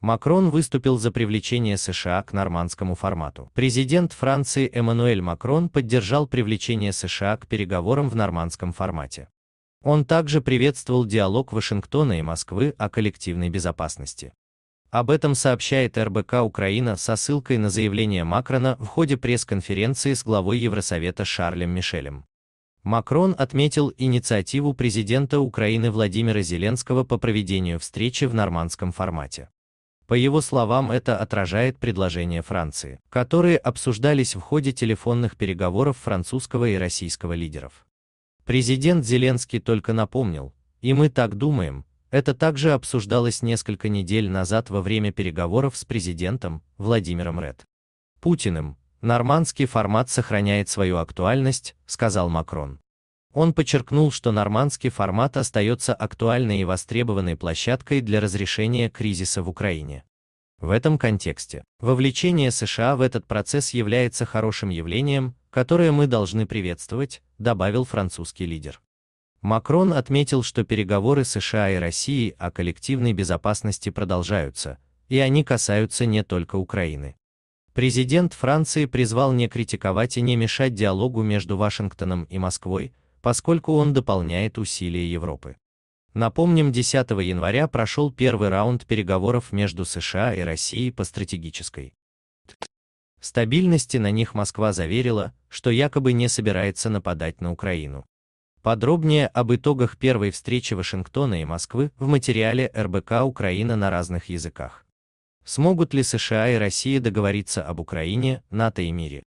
Макрон выступил за привлечение США к нормандскому формату. Президент Франции Эммануэль Макрон поддержал привлечение США к переговорам в нормандском формате. Он также приветствовал диалог Вашингтона и Москвы о коллективной безопасности. Об этом сообщает РБК Украина со ссылкой на заявление Макрона в ходе пресс-конференции с главой Евросовета Шарлем Мишелем. Макрон отметил инициативу президента Украины Владимира Зеленского по проведению встречи в нормандском формате. По его словам, это отражает предложения Франции, которые обсуждались в ходе телефонных переговоров французского и российского лидеров. Президент Зеленский только напомнил, и мы так думаем, это также обсуждалось несколько недель назад во время переговоров с президентом Владимиром Ред. Путиным, нормандский формат сохраняет свою актуальность, сказал Макрон. Он подчеркнул, что нормандский формат остается актуальной и востребованной площадкой для разрешения кризиса в Украине. В этом контексте вовлечение США в этот процесс является хорошим явлением, которое мы должны приветствовать, добавил французский лидер. Макрон отметил, что переговоры США и России о коллективной безопасности продолжаются, и они касаются не только Украины. Президент Франции призвал не критиковать и не мешать диалогу между Вашингтоном и Москвой, поскольку он дополняет усилия Европы. Напомним, 10 января прошел первый раунд переговоров между США и Россией по стратегической стабильности на них Москва заверила, что якобы не собирается нападать на Украину. Подробнее об итогах первой встречи Вашингтона и Москвы в материале РБК «Украина на разных языках». Смогут ли США и Россия договориться об Украине, НАТО и мире?